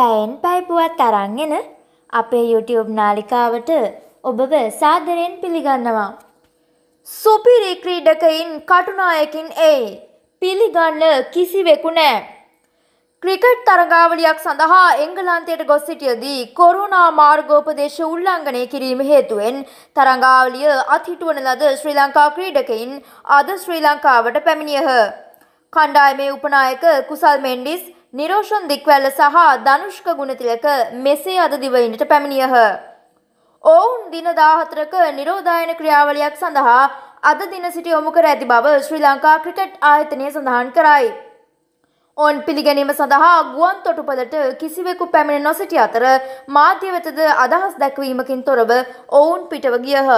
පැයෙන් පැයිපුවත් තරන්ගෙන අපේ YouTube නාලිකාවට ඔබව සාදරයෙන් පිළිගන්නවා. සොපිරි ක්‍රීඩකයින් කටුනායකින් එයි. පිළිගන්න කිසිවෙකු නෑ. ක්‍රිකට් තරගාවලියක් සඳහා එංගලන්තයට ගොස් සිටියදී කොරුණා මාර්ගෝපදේශ උල්ලංඝනය කිරීම හේතුවෙන් තරගාවලිය අත්හිටුවන ලද ශ්‍රී ලංකා ක්‍රීඩකයින් අද ශ්‍රී ලංකාවට පැමිණියහ. කණ්ඩායමේ උපනායක කුසල් මෙන්ඩිස් නිරෝෂන් දික්වැල්ල සහ ධනුෂ්ක ගුණතිලක මෙසේ අද දිවයිනට පැමිණියහ. ඔවුන් දින දාහතරක නිරෝධායන ක්‍රියාවලියක් සඳහා අද දින සිටි යොමු කර ඇති බව ශ්‍රී ලංකා ක්‍රිකට් ආයතනය සඳහන් කරයි. ඔවන් පිළිගැනීම සඳහා ගුවන් තොටුපදට කිසිවෙකු පැමිණ නොසිටි අතර මාධ්‍ය වෙතද අදහස් දැක්වීමකින් තොරව ඔවුන් පිටව ගියහ.